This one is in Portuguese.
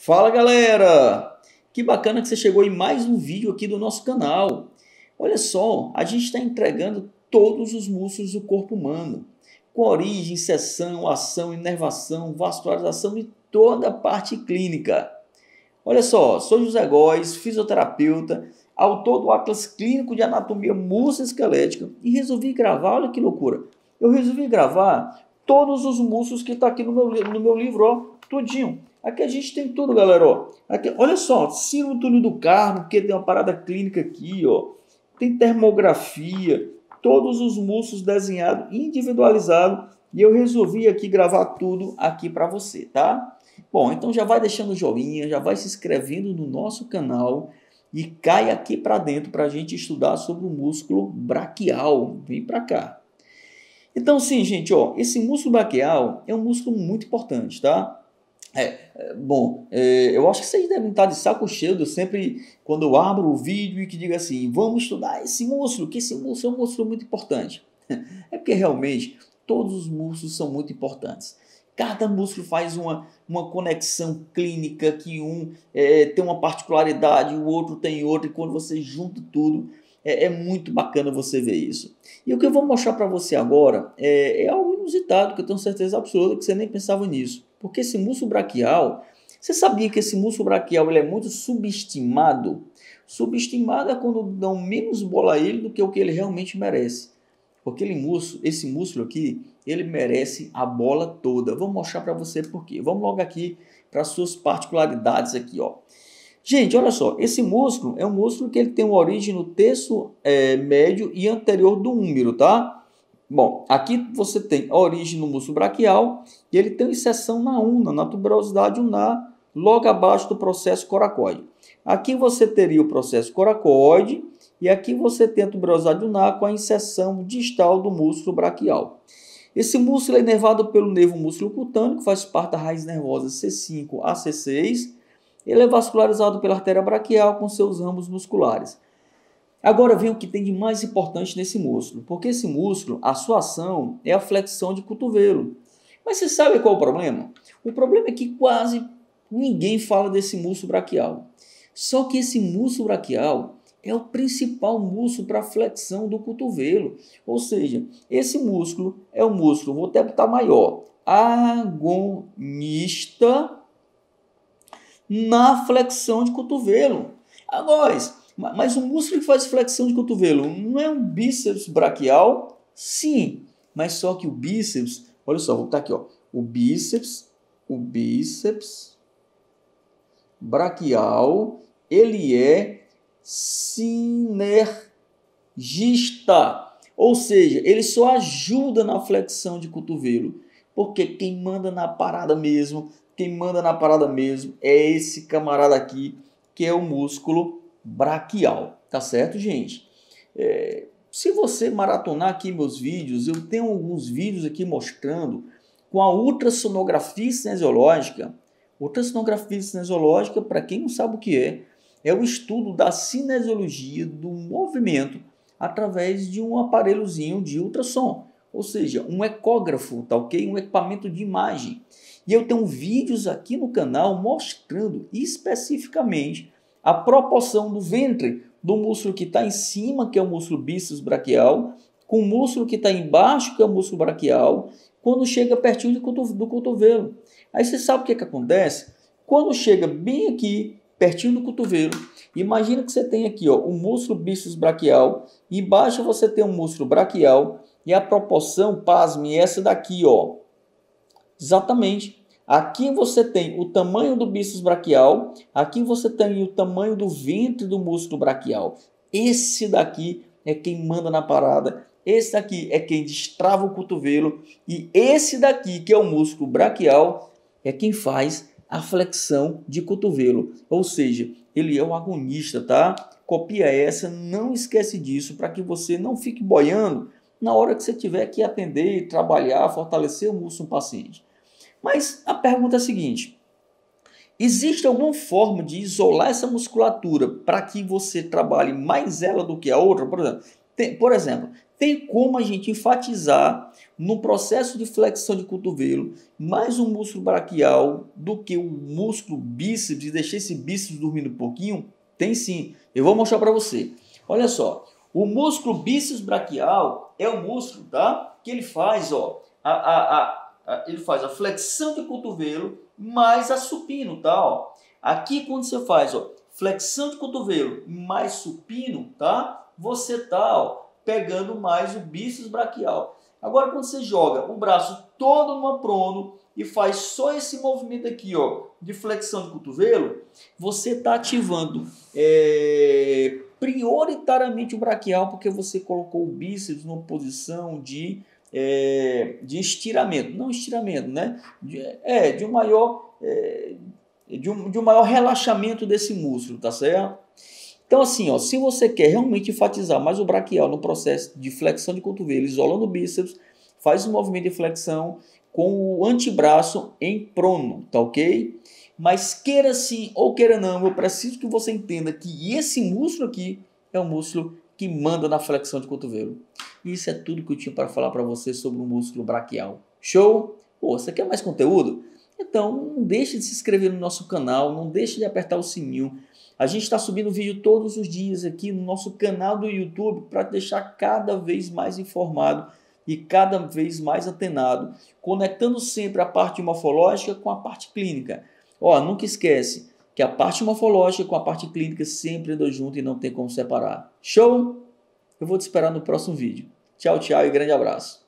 Fala galera! Que bacana que você chegou em mais um vídeo aqui do nosso canal. Olha só, a gente está entregando todos os músculos do corpo humano, com origem, seção, ação, inervação, vascularização e toda a parte clínica. Olha só, sou José Góes, fisioterapeuta, autor do Atlas Clínico de Anatomia Musculoesquelética e resolvi gravar, olha que loucura, eu resolvi gravar todos os músculos que está aqui no meu, no meu livro, ó, tudinho Aqui a gente tem tudo, galera. Ó. Aqui, olha só, sino túnel do carro, que tem uma parada clínica aqui, ó. Tem termografia, todos os músculos desenhados, individualizado. E eu resolvi aqui gravar tudo aqui para você, tá? Bom, então já vai deixando joinha, já vai se inscrevendo no nosso canal e cai aqui para dentro para a gente estudar sobre o músculo braquial. Vem para cá. Então, sim, gente, ó, esse músculo braquial é um músculo muito importante, tá? É, bom, é, eu acho que vocês devem estar de saco cheio de sempre quando eu abro o vídeo e que diga assim, vamos estudar esse músculo, que esse músculo é um músculo muito importante. É porque realmente todos os músculos são muito importantes. Cada músculo faz uma, uma conexão clínica que um é, tem uma particularidade, o outro tem outra, e quando você junta tudo, é, é muito bacana você ver isso. E o que eu vou mostrar para você agora é, é algo inusitado, que eu tenho certeza absoluta que você nem pensava nisso. Porque esse músculo braquial, você sabia que esse músculo braquial ele é muito subestimado? Subestimado é quando dão menos bola a ele do que o que ele realmente merece. Porque ele músculo, esse músculo aqui, ele merece a bola toda. Vou mostrar para você por quê. Vamos logo aqui para suas particularidades aqui, ó. Gente, olha só, esse músculo é um músculo que ele tem uma origem no terço é, médio e anterior do úmero, tá? Bom, aqui você tem a origem no músculo braquial e ele tem inserção na una, na tuberosidade unar, logo abaixo do processo coracoide. Aqui você teria o processo coracoide e aqui você tem a tuberosidade unar com a inserção distal do músculo braquial. Esse músculo é inervado pelo nervo músculo cutâneo, que faz parte da raiz nervosa C5 a C6, ele é vascularizado pela artéria braquial com seus ramos musculares. Agora vem o que tem de mais importante nesse músculo, porque esse músculo, a sua ação é a flexão de cotovelo. Mas você sabe qual é o problema? O problema é que quase ninguém fala desse músculo braquial. Só que esse músculo braquial é o principal músculo para flexão do cotovelo. Ou seja, esse músculo é o músculo, vou até botar maior, agonista na flexão de cotovelo. Agora, mas o músculo que faz flexão de cotovelo não é um bíceps braquial? Sim, mas só que o bíceps, olha só, vou tá botar aqui, ó, o bíceps, o bíceps braquial, ele é sinergista. Ou seja, ele só ajuda na flexão de cotovelo. Porque quem manda na parada mesmo quem manda na parada mesmo é esse camarada aqui, que é o músculo braquial, tá certo, gente? É, se você maratonar aqui meus vídeos, eu tenho alguns vídeos aqui mostrando com a ultrassonografia cinesiológica. Ultrassonografia cinesiológica, para quem não sabe o que é, é o estudo da cinesiologia do movimento através de um aparelhozinho de ultrassom, ou seja, um ecógrafo, tá ok? Um equipamento de imagem. E eu tenho vídeos aqui no canal mostrando especificamente a proporção do ventre do músculo que está em cima, que é o músculo bíceps braquial, com o músculo que está embaixo, que é o músculo braquial, quando chega pertinho do cotovelo. Aí você sabe o que, é que acontece? Quando chega bem aqui, pertinho do cotovelo, imagina que você tem aqui ó, o músculo bíceps braquial, embaixo você tem o músculo braquial, e a proporção, pasme, é essa daqui, ó, Exatamente. Aqui você tem o tamanho do bíceps braquial, aqui você tem o tamanho do ventre do músculo braquial. Esse daqui é quem manda na parada, esse daqui é quem destrava o cotovelo e esse daqui, que é o músculo braquial, é quem faz a flexão de cotovelo. Ou seja, ele é o agonista, tá? Copia essa, não esquece disso para que você não fique boiando na hora que você tiver que atender, trabalhar, fortalecer o músculo do paciente. Mas a pergunta é a seguinte: existe alguma forma de isolar essa musculatura para que você trabalhe mais ela do que a outra? Por exemplo, tem, por exemplo, tem como a gente enfatizar no processo de flexão de cotovelo mais o um músculo braquial do que o um músculo bíceps e deixar esse bíceps dormindo um pouquinho? Tem sim. Eu vou mostrar para você. Olha só, o músculo bíceps braquial é o músculo, tá? Que ele faz, ó, a, a, a ah, ele faz a flexão de cotovelo mais a supino, tá? Ó. Aqui quando você faz ó, flexão de cotovelo mais supino, tá? Você tá ó, pegando mais o bíceps braquial. Agora quando você joga o braço todo no aprono e faz só esse movimento aqui, ó, de flexão de cotovelo, você tá ativando é, prioritariamente o braquial porque você colocou o bíceps numa posição de é, de estiramento, não estiramento, né? De, é, de um maior, é, de, um, de um maior relaxamento desse músculo, tá certo? Então, assim, ó, se você quer realmente enfatizar mais o braquial no processo de flexão de cotovelo, isolando o bíceps, faz um movimento de flexão com o antebraço em prono, tá ok? Mas queira sim ou queira não, eu preciso que você entenda que esse músculo aqui é um músculo que manda na flexão de cotovelo. isso é tudo que eu tinha para falar para você sobre o músculo braquial. Show? Pô, você quer mais conteúdo? Então não deixe de se inscrever no nosso canal, não deixe de apertar o sininho. A gente está subindo vídeo todos os dias aqui no nosso canal do YouTube para te deixar cada vez mais informado e cada vez mais antenado, conectando sempre a parte morfológica com a parte clínica. Ó, nunca esquece, que a parte morfológica com a parte clínica sempre andam junto e não tem como separar. Show? Eu vou te esperar no próximo vídeo. Tchau, tchau e grande abraço.